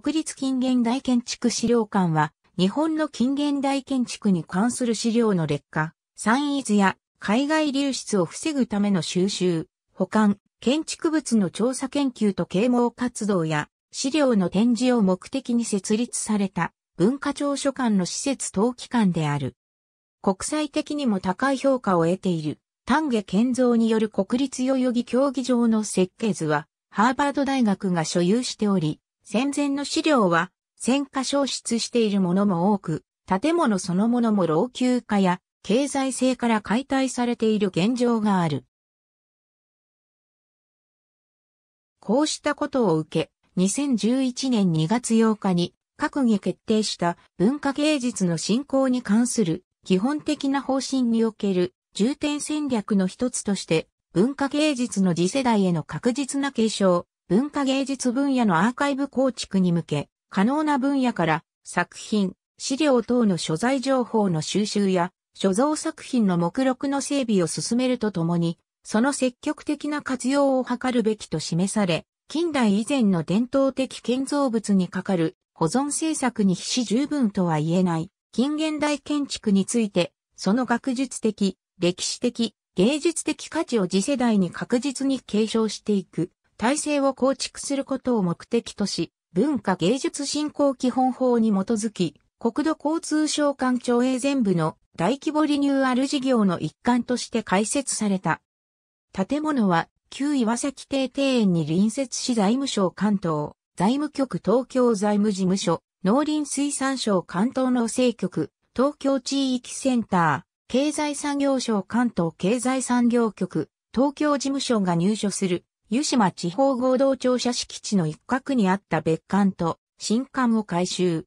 国立近現代建築資料館は、日本の近現代建築に関する資料の劣化、散逸や海外流出を防ぐための収集、保管、建築物の調査研究と啓蒙活動や資料の展示を目的に設立された文化庁所管の施設等機関である。国際的にも高い評価を得ている丹下健三による国立代々木競技場の設計図はハーバード大学が所有しており、戦前の資料は戦火消失しているものも多く、建物そのものも老朽化や経済性から解体されている現状がある。こうしたことを受け、2011年2月8日に閣議決定した文化芸術の振興に関する基本的な方針における重点戦略の一つとして文化芸術の次世代への確実な継承、文化芸術分野のアーカイブ構築に向け、可能な分野から作品、資料等の所在情報の収集や、所蔵作品の目録の整備を進めるとともに、その積極的な活用を図るべきと示され、近代以前の伝統的建造物にかかる保存政策に非十分とは言えない近現代建築について、その学術的、歴史的、芸術的価値を次世代に確実に継承していく体制を構築することを目的とし、文化芸術振興基本法に基づき、国土交通省官庁営全部の大規模リニューアル事業の一環として開設された。建物は、旧岩崎邸庭園に隣接し財務省関東、財務局東京財務事務所、農林水産省関東農政局、東京地域センター、経済産業省関東経済産業局、東京事務所が入所する湯島地方合同庁舎敷地の一角にあった別館と新館を改修。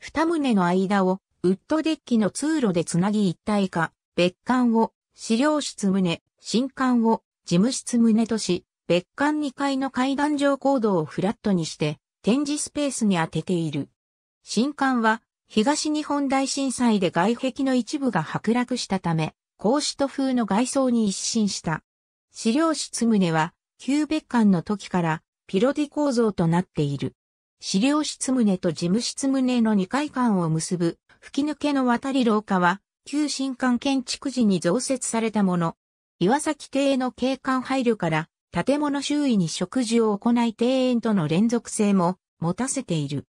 二棟の間をウッドデッキの通路でつなぎ一体化、別館を資料室棟、新館を事務室棟とし、別館2階の階段上行動をフラットにして展示スペースに当てている。新館は東日本大震災で外壁の一部が剥落したため、格子と風の外装に一新した。資料室棟は旧別館の時からピロディ構造となっている。資料室棟と事務室棟の2階間を結ぶ吹き抜けの渡り廊下は旧新館建築時に増設されたもの。岩崎邸の景観配慮から建物周囲に食事を行い庭園との連続性も持たせている。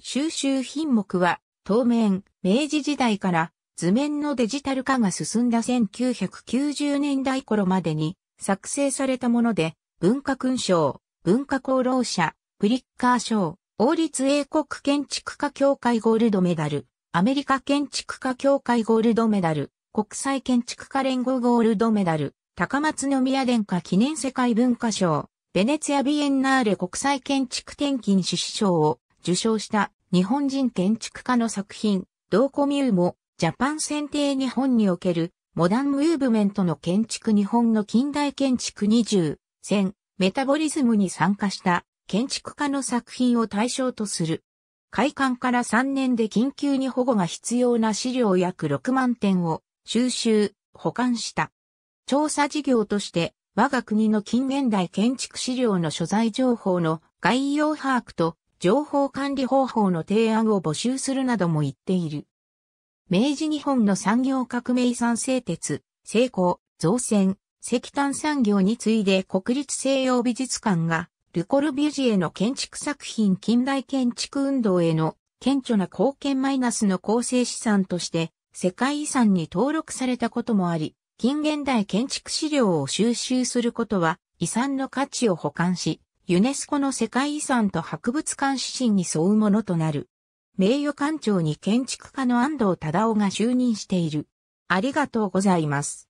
収集品目は当面、明治時代から図面のデジタル化が進んだ1990年代頃までに作成されたもので、文化勲章、文化功労者、プリッカー賞、王立英国建築家協会ゴールドメダル、アメリカ建築家協会ゴールドメダル、国際建築家連合ゴールドメダル、高松宮殿下記念世界文化賞、ベネツィア・ビエンナーレ国際建築転勤志士賞を受賞した日本人建築家の作品、ドーコミューも、ジャパン選定日本におけるモダンムーブメントの建築日本の近代建築20選メタボリズムに参加した建築家の作品を対象とする。開館から3年で緊急に保護が必要な資料約6万点を収集、保管した。調査事業として我が国の近現代建築資料の所在情報の概要把握と情報管理方法の提案を募集するなども言っている。明治日本の産業革命産製鉄、成功、造船、石炭産業に次いで国立西洋美術館が、ルコルビュジエの建築作品近代建築運動への顕著な貢献マイナスの構成資産として世界遺産に登録されたこともあり、近現代建築資料を収集することは遺産の価値を保管し、ユネスコの世界遺産と博物館指針に沿うものとなる。名誉館長に建築家の安藤忠夫が就任している。ありがとうございます。